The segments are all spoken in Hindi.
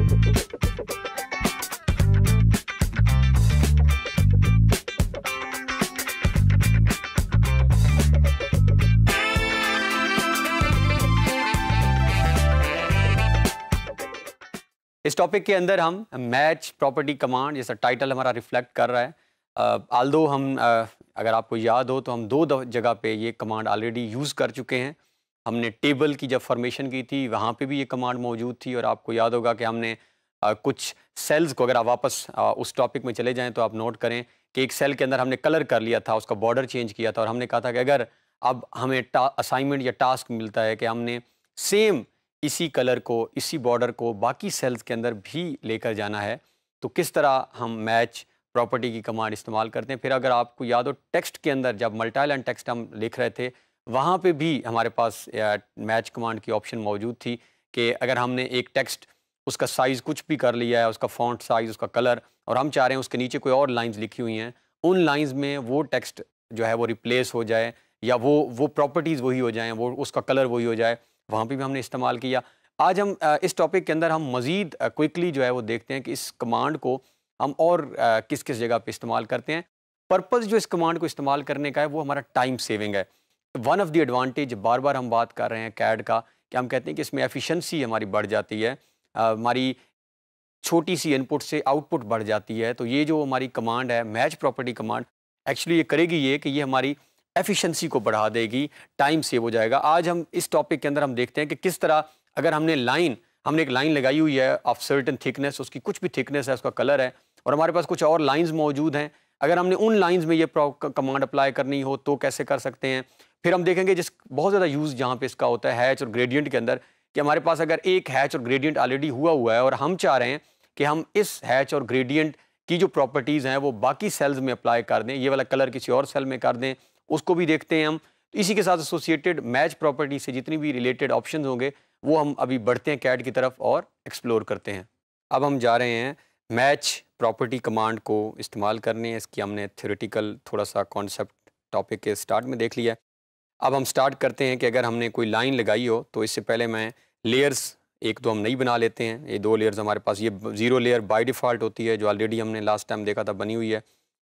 इस टॉपिक के अंदर हम मैच प्रॉपर्टी कमांड जैसा टाइटल हमारा रिफ्लेक्ट कर रहा है आल दो हम अगर आपको याद हो तो हम दो जगह पे ये कमांड ऑलरेडी यूज़ कर चुके हैं हमने टेबल की जब फॉर्मेशन की थी वहाँ पे भी ये कमांड मौजूद थी और आपको याद होगा कि हमने आ, कुछ सेल्स को अगर आप वापस आ, उस टॉपिक में चले जाएँ तो आप नोट करें कि एक सेल के अंदर हमने कलर कर लिया था उसका बॉर्डर चेंज किया था और हमने कहा था कि अगर अब हमें असाइनमेंट या टास्क मिलता है कि हमने सेम इसी कलर को इसी बॉर्डर को बाकी सेल्स के अंदर भी लेकर जाना है तो किस तरह हम मैच प्रॉपर्टी की कमांड इस्तेमाल करते हैं फिर अगर आपको याद हो टेक्स्ट के अंदर जब मल्टाइल एंड टेक्स्ट हम लिख रहे थे वहाँ पे भी हमारे पास मैच कमांड की ऑप्शन मौजूद थी कि अगर हमने एक टेक्स्ट उसका साइज़ कुछ भी कर लिया है उसका फॉन्ट साइज़ उसका कलर और हम चाह रहे हैं उसके नीचे कोई और लाइंस लिखी हुई हैं उन लाइंस में वो टेक्स्ट जो है वो रिप्लेस हो जाए या वो वो प्रॉपर्टीज़ वही हो जाएँ वो उसका कलर वही हो जाए वहाँ पर भी हमने इस्तेमाल किया आज हम इस टॉपिक के अंदर हम मज़ीद क्विकली जो है वो देखते हैं कि इस कमांड को हम और किस किस जगह पर इस्तेमाल करते हैं पर्पज़ जो इस कमांड को इस्तेमाल करने का है वो हमारा टाइम सेविंग है वन ऑफ दी एडवांटेज बार बार हम बात कर रहे हैं कैड का कि हम कहते हैं कि इसमें एफिशिएंसी हमारी बढ़ जाती है हमारी छोटी सी इनपुट से आउटपुट बढ़ जाती है तो ये जो हमारी कमांड है मैच प्रॉपर्टी कमांड एक्चुअली ये करेगी ये कि ये हमारी एफिशिएंसी को बढ़ा देगी टाइम सेव हो जाएगा आज हम इस टॉपिक के अंदर हम देखते हैं कि किस तरह अगर हमने लाइन हमने एक लाइन लगाई हुई है ऑफ सर्टन थिकनेस उसकी कुछ भी थिकनेस है उसका कलर है और हमारे पास कुछ और लाइंस मौजूद हैं अगर हमने उन लाइंस में ये कमांड अप्लाई करनी हो तो कैसे कर सकते हैं फिर हम देखेंगे जिस बहुत ज़्यादा यूज़ जहाँ पे इसका होता है हैच और ग्रेडियंट के अंदर कि हमारे पास अगर एक हैच और ग्रेडियंट ऑलरेडी हुआ हुआ है और हम चाह रहे हैं कि हम इस हैच और ग्रेडियंट की जो प्रॉपर्टीज़ हैं वो बाकी सेल्स में अप्लाई कर दें ये वाला कलर किसी और सेल में कर दें उसको भी देखते हैं हम तो इसी के साथ एसोसिएटेड मैच प्रॉपर्टी से जितनी भी रिलेटेड ऑप्शन होंगे वो हम अभी बढ़ते हैं कैट की तरफ और एक्सप्लोर करते हैं अब हम जा रहे हैं मैच प्रॉपर्टी कमांड को इस्तेमाल करने इसकी हमने थ्योरेटिकल थोड़ा सा कॉन्सेप्ट टॉपिक के स्टार्ट में देख लिया अब हम स्टार्ट करते हैं कि अगर हमने कोई लाइन लगाई हो तो इससे पहले मैं लेयर्स एक तो हम नहीं बना लेते हैं ये दो लेयर्स हमारे पास ये ज़ीरो लेयर बाय डिफ़ॉल्ट होती है जो ऑलरेडी हमने लास्ट टाइम देखा था बनी हुई है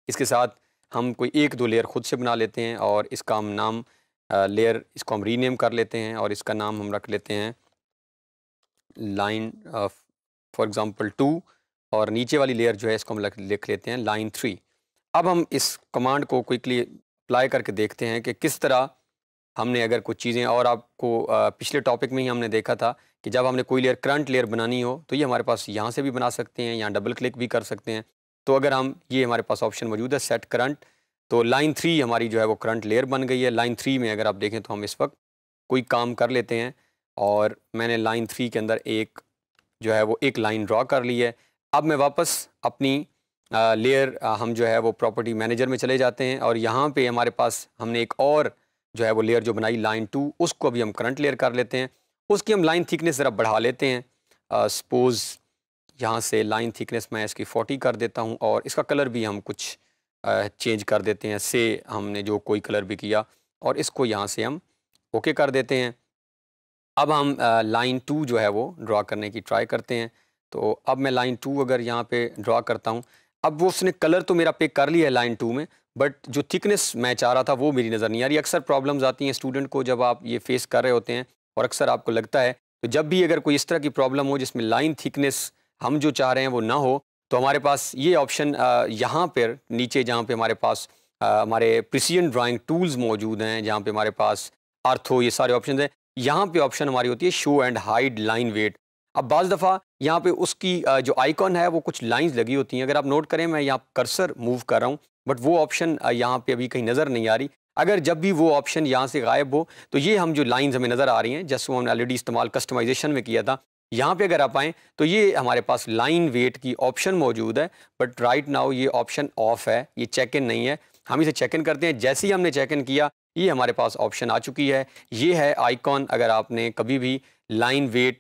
इसके साथ हम कोई एक दो लेयर ख़ुद से बना लेते हैं और इसका हम नाम लेयर इसको हम रीनेम कर लेते हैं और इसका नाम हम रख लेते हैं लाइन फॉर एग्ज़ाम्पल टू और नीचे वाली लेयर जो है इसको हम लिख लेते हैं लाइन थ्री अब हम इस कमांड को क्विकली अप्लाई करके देखते हैं कि किस तरह हमने अगर कुछ चीज़ें और आपको पिछले टॉपिक में ही हमने देखा था कि जब हमने कोई लेयर करंट लेयर बनानी हो तो ये हमारे पास यहाँ से भी बना सकते हैं यहाँ डबल क्लिक भी कर सकते हैं तो अगर हम ये हमारे पास ऑप्शन मौजूद है set current to line three हमारी जो है वो करंट लेयर बन गई है लाइन थ्री में अगर आप देखें तो हम इस वक्त कोई काम कर लेते हैं और मैंने लाइन थ्री के अंदर एक जो है वो एक लाइन ड्रा कर ली है अब मैं वापस अपनी लेयर हम जो है वो प्रॉपर्टी मैनेजर में चले जाते हैं और यहाँ पे हमारे पास हमने एक और जो है वो लेयर जो बनाई लाइन टू उसको अभी हम करंट लेयर कर लेते हैं उसकी हम लाइन थिकनेस ज़रा बढ़ा लेते हैं सपोज़ यहाँ से लाइन थिकनेस मैं इसकी फोर्टी कर देता हूँ और इसका कलर भी हम कुछ चेंज कर देते हैं से हमने जो कोई कलर भी किया और इसको यहाँ से हम ओके कर देते हैं अब हम लाइन टू जो है वो ड्रा करने की ट्राई करते हैं तो अब मैं लाइन टू अगर यहाँ पे ड्रा करता हूँ अब वो उसने कलर तो मेरा पिक कर लिया है लाइन टू में बट जो थिकनेस मैं चाह रहा था वो मेरी नज़र नहीं आ रही अक्सर प्रॉब्लम्स आती हैं स्टूडेंट को जब आप ये फेस कर रहे होते हैं और अक्सर आपको लगता है तो जब भी अगर कोई इस तरह की प्रॉब्लम हो जिसमें लाइन थिकनेस हम जो चाह रहे हैं वो ना हो तो हमारे पास ये ऑप्शन यहाँ पर नीचे जहाँ पे हमारे पास हमारे प्रिसियन ड्राइंग टूल्स मौजूद हैं जहाँ पे हमारे पास अर्थ हो ये सारे ऑप्शन हैं यहाँ पर ऑप्शन हमारी होती है show and hide line weight अब बज़ दफ़ा यहाँ पे उसकी जो आइकॉन है वो कुछ लाइंस लगी होती हैं अगर आप नोट करें मैं यहाँ कर्सर मूव कर रहा हूँ बट वो ऑप्शन यहाँ पे अभी कहीं नज़र नहीं आ रही अगर जब भी वो ऑप्शन यहाँ से गायब हो तो ये हम जो लाइंस हमें नज़र आ रही हैं जैसे हमने ऑलरेडी इस्तेमाल कस्टमाइजेशन में किया था यहाँ पर अगर आप आएँ तो ये हमारे पास लाइन वेट की ऑप्शन मौजूद है बट राइट नाउ ये ऑप्शन ऑफ है ये चेक इन नहीं है हम इसे चेक इन करते हैं जैसे ही हमने चेक इन किया ये हमारे पास ऑप्शन आ चुकी है ये है आइकॉन अगर आपने कभी भी लाइन वेट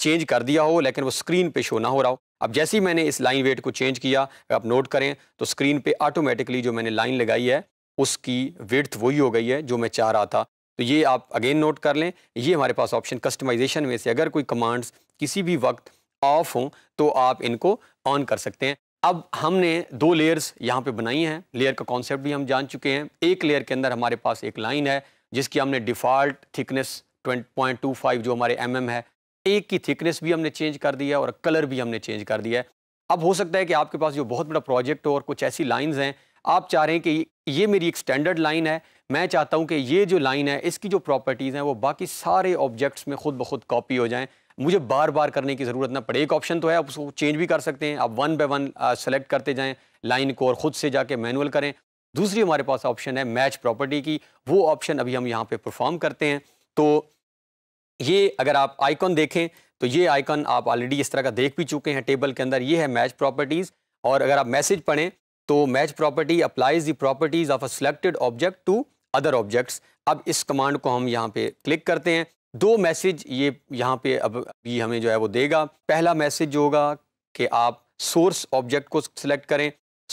चेंज कर दिया हो लेकिन वो स्क्रीन पे शो ना हो रहा हो अब जैसे ही मैंने इस लाइन वेट को चेंज किया आप नोट करें तो स्क्रीन पे ऑटोमेटिकली जो मैंने लाइन लगाई है उसकी वेट वही हो गई है जो मैं चाह रहा था तो ये आप अगेन नोट कर लें ये हमारे पास ऑप्शन कस्टमाइजेशन में से अगर कोई कमांड्स किसी भी वक्त ऑफ हों तो आप इनको ऑन कर सकते हैं अब हमने दो लेयर्स यहाँ पे बनाई हैं लेयर का कॉन्सेप्ट भी हम जान चुके हैं एक लेयर के अंदर हमारे पास एक लाइन है जिसकी हमने डिफ़ॉल्ट थिकनेस फाइव जो हमारे एम mm है एक की थिकनेस भी हमने चेंज कर दिया है और कलर भी हमने चेंज कर दिया है अब हो सकता है कि आपके पास जो बहुत बड़ा प्रोजेक्ट हो और कुछ ऐसी लाइंस हैं आप चाह रहे हैं कि ये मेरी एक स्टैंडर्ड लाइन है मैं चाहता हूं कि ये जो लाइन है इसकी जो प्रॉपर्टीज़ हैं वो बाकी सारे ऑब्जेक्ट्स में खुद ब खुद कॉपी हो जाएँ मुझे बार बार करने की ज़रूरत ना पड़े एक ऑप्शन तो है आप उसको चेंज भी कर सकते हैं आप वन बाई वन सेलेक्ट करते जाएँ लाइन को और ख़ुद से जाके मैनुअल करें दूसरी हमारे पास ऑप्शन है मैच प्रॉपर्टी की वो ऑप्शन अभी हम यहाँ पर परफॉर्म करते हैं तो ये अगर आप आइकॉन देखें तो ये आइकॉन आप ऑलरेडी इस तरह का देख भी चुके हैं टेबल के अंदर ये है मैच प्रॉपर्टीज़ और अगर आप मैसेज पढ़ें तो match property applies the properties of a selected object to other objects अब इस कमांड को हम यहाँ पे क्लिक करते हैं दो मैसेज ये यहाँ पे अब भी हमें जो है वो देगा पहला मैसेज जो होगा कि आप सोर्स ऑब्जेक्ट को सिलेक्ट करें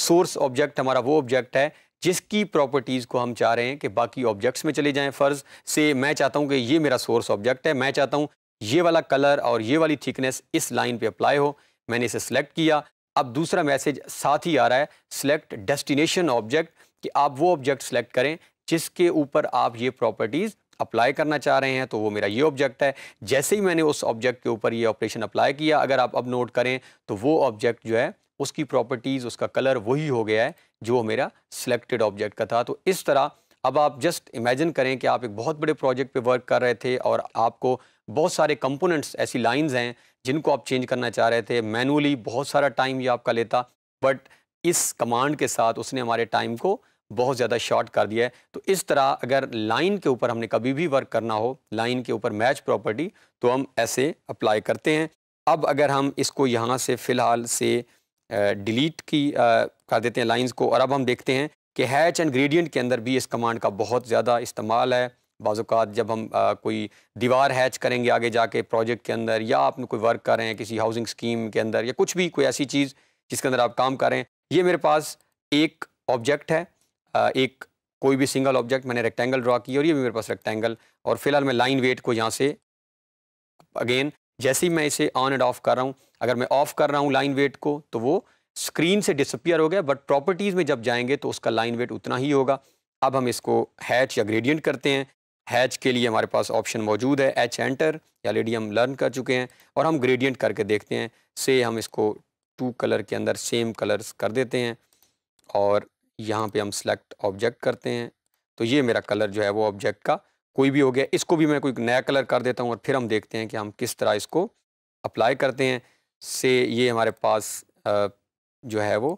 सोर्स ऑब्जेक्ट हमारा वो ऑब्जेक्ट है जिसकी प्रॉपर्टीज़ को हम चाह रहे हैं कि बाकी ऑब्जेक्ट्स में चले जाएं फ़र्ज़ से मैं चाहता हूं कि ये मेरा सोर्स ऑब्जेक्ट है मैं चाहता हूं ये वाला कलर और ये वाली थिकनेस इस लाइन पे अप्लाई हो मैंने इसे सिलेक्ट किया अब दूसरा मैसेज साथ ही आ रहा है सिलेक्ट डेस्टिनेशन ऑब्जेक्ट कि आप वो ऑब्जेक्ट सेलेक्ट करें जिसके ऊपर आप ये प्रॉपर्टीज़ अप्लाई करना चाह रहे हैं तो वो मेरा ये ऑब्जेक्ट है जैसे ही मैंने उस ऑब्जेक्ट के ऊपर ये ऑपरेशन अप्लाई किया अगर आप अब नोट करें तो वो ऑब्जेक्ट जो है उसकी प्रॉपर्टीज़ उसका कलर वही हो गया है जो मेरा सिलेक्टेड ऑब्जेक्ट का था तो इस तरह अब आप जस्ट इमेजिन करें कि आप एक बहुत बड़े प्रोजेक्ट पे वर्क कर रहे थे और आपको बहुत सारे कंपोनेंट्स ऐसी लाइंस हैं जिनको आप चेंज करना चाह रहे थे मैनुअली बहुत सारा टाइम ये आपका लेता बट इस कमांड के साथ उसने हमारे टाइम को बहुत ज़्यादा शॉर्ट कर दिया है तो इस तरह अगर लाइन के ऊपर हमने कभी भी वर्क करना हो लाइन के ऊपर मैच प्रॉपर्टी तो हम ऐसे अप्लाई करते हैं अब अगर हम इसको यहाँ से फ़िलहाल से डिलीट की कर देते हैं लाइंस को और अब हम देखते हैं कि हैच एंड ग्रेडियंट के अंदर भी इस कमांड का बहुत ज़्यादा इस्तेमाल है बाज़ात जब हम आ, कोई दीवार हैच करेंगे आगे जाके प्रोजेक्ट के अंदर या आप कोई वर्क कर रहे हैं किसी हाउसिंग स्कीम के अंदर या कुछ भी कोई ऐसी चीज़ जिसके अंदर आप काम कर रहे हैं ये मेरे पास एक ऑब्जेक्ट है आ, एक कोई भी सिंगल ऑब्जेक्ट मैंने रेक्टेंगल ड्रा की और ये भी मेरे पास रेक्टेंगल और फिलहाल मैं लाइन वेट को यहाँ से अगेन जैसे ही मैं इसे ऑन एंड ऑफ कर रहा हूँ अगर मैं ऑफ कर रहा हूँ लाइन वेट को तो वो स्क्रीन से डिसअपियर हो गया बट प्रॉपर्टीज़ में जब जाएंगे तो उसका लाइन वेट उतना ही होगा अब हम इसको हैच या ग्रेडियंट करते हैं हैच के लिए हमारे पास ऑप्शन मौजूद है एच एंटर ऑलरेडी हम लर्न कर चुके हैं और हम ग्रेडियंट करके देखते हैं से हम इसको टू कलर के अंदर सेम कलर्स कर देते हैं और यहाँ पे हम सेलेक्ट ऑब्जेक्ट करते हैं तो ये मेरा कलर जो है वो ऑब्जेक्ट का कोई भी हो गया इसको भी मैं कोई नया कलर कर देता हूँ और फिर हम देखते हैं कि हम किस तरह इसको अप्लाई करते हैं से ये हमारे पास जो है वो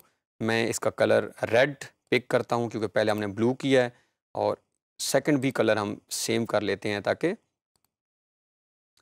मैं इसका कलर रेड पिक करता हूँ क्योंकि पहले हमने ब्लू किया है और सेकंड भी कलर हम सेम कर लेते हैं ताकि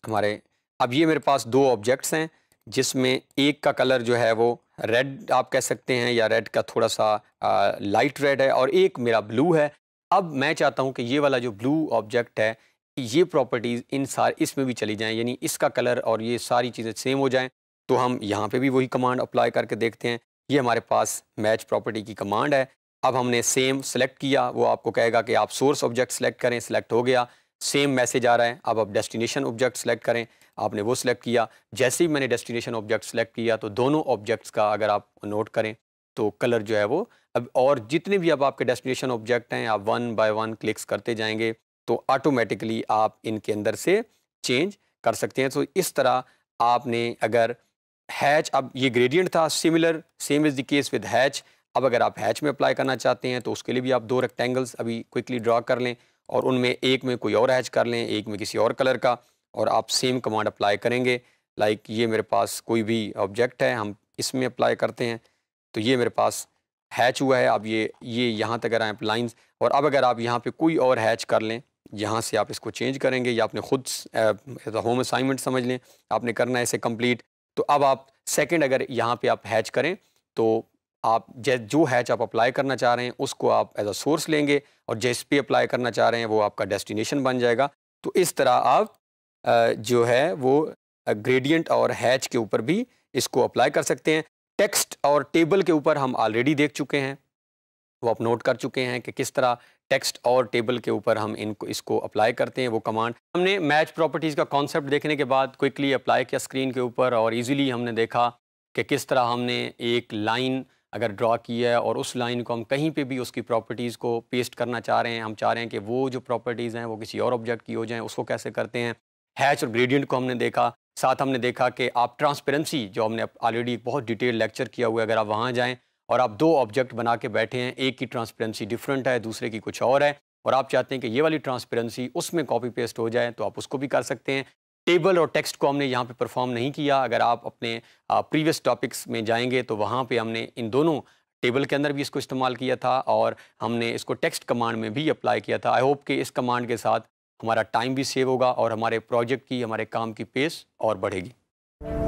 हमारे अब ये मेरे पास दो ऑब्जेक्ट्स हैं जिसमें एक का कलर जो है वो रेड आप कह सकते हैं या रेड का थोड़ा सा आ, लाइट रेड है और एक मेरा ब्लू है अब मैं चाहता हूँ कि ये वाला जो ब्लू ऑब्जेक्ट है ये प्रॉपर्टीज़ इन सार इसमें भी चली जाएँ यानी इसका कलर और ये सारी चीज़ें सेम हो जाएँ तो हम यहाँ पे भी वही कमांड अप्लाई करके देखते हैं ये हमारे पास मैच प्रॉपर्टी की कमांड है अब हमने सेम सेलेक्ट किया वो आपको कहेगा कि आप सोर्स ऑब्जेक्ट सेलेक्ट करें सेलेक्ट हो गया सेम मैसेज आ रहा है अब आप डेस्टिनेशन ऑब्जेक्ट सेलेक्ट करें आपने वो सिलेक्ट किया जैसे ही मैंने डेस्टिनेशन ऑब्जेक्ट सेलेक्ट किया तो दोनों ऑब्जेक्ट्स का अगर आप नोट करें तो कलर जो है वो अब और जितने भी अब आपके डेस्टिनेशन ऑब्जेक्ट हैं आप वन बाय वन क्लिक्स करते जाएंगे तो ऑटोमेटिकली आप इनके अंदर से चेंज कर सकते हैं तो इस तरह आपने अगर हैच अब ये ग्रेडियंट था similar same is the case with hatch अब अगर आप हैच में अप्लाई करना चाहते हैं तो उसके लिए भी आप दो रेक्टेंगल्स अभी क्विकली ड्रा कर लें और उनमें एक में कोई और हैच कर लें एक में किसी और कलर का और आप सेम कमांड अप्लाई करेंगे लाइक ये मेरे पास कोई भी ऑब्जेक्ट है हम इसमें अप्लाई करते हैं तो ये मेरे पास हैच हुआ है अब ये ये यहाँ तक अगर आए लाइंस और अब अगर आप यहाँ पे कोई और हैच कर लें यहाँ से आप इसको चेंज करेंगे या आपने खुद होम असाइनमेंट समझ लें आपने करना है इसे कंप्लीट तो अब आप सेकंड अगर यहाँ पे आप हैच करें तो आप जै जो हैच आप अप्लाई करना चाह रहे हैं उसको आप एज अ सोर्स लेंगे और जिस पे अप्लाई करना चाह रहे हैं वो आपका डेस्टिनेशन बन जाएगा तो इस तरह आप जो है वो ग्रेडियंट और हैच के ऊपर भी इसको अप्लाई कर सकते हैं टेक्स्ट और टेबल के ऊपर हम ऑलरेडी देख चुके हैं वो आप नोट कर चुके हैं कि किस तरह टेक्स्ट और टेबल के ऊपर हम इनको इसको अप्लाई करते हैं वो कमांड हमने मैच प्रॉपर्टीज़ का कॉन्सेप्ट देखने के बाद क्विकली अप्लाई किया स्क्रीन के ऊपर और इजीली हमने देखा कि किस तरह हमने एक लाइन अगर ड्रा की है और उस लाइन को हम कहीं पे भी उसकी प्रॉपर्टीज़ को पेस्ट करना चाह रहे हैं हम चाह रहे हैं कि वो जो प्रॉपर्टीज़ हैं वो किसी और ऑब्जेक्ट की हो जाएँ उसको कैसे करते हैं हैच और ग्रेडियंट को हमने देखा साथ हमने देखा कि आप ट्रांसपेरेंसी जो हमने ऑलरेडी बहुत डिटेल लेक्चर किया हुआ है अगर आप वहाँ जाएँ और आप दो ऑब्जेक्ट बना के बैठे हैं एक की ट्रांसपेरेंसी डिफरेंट है दूसरे की कुछ और है और आप चाहते हैं कि ये वाली ट्रांसपेरेंसी उसमें कॉपी पेस्ट हो जाए तो आप उसको भी कर सकते हैं टेबल और टेक्स्ट को हमने यहाँ पे परफॉर्म नहीं किया अगर आप अपने प्रीवियस टॉपिक्स में जाएंगे तो वहाँ पे हमने इन दोनों टेबल के अंदर भी इसको इस्तेमाल किया था और हमने इसको टेक्स्ट कमांड में भी अप्लाई किया था आई होप कि इस कमांड के साथ हमारा टाइम भी सेव होगा और हमारे प्रोजेक्ट की हमारे काम की पेस और बढ़ेगी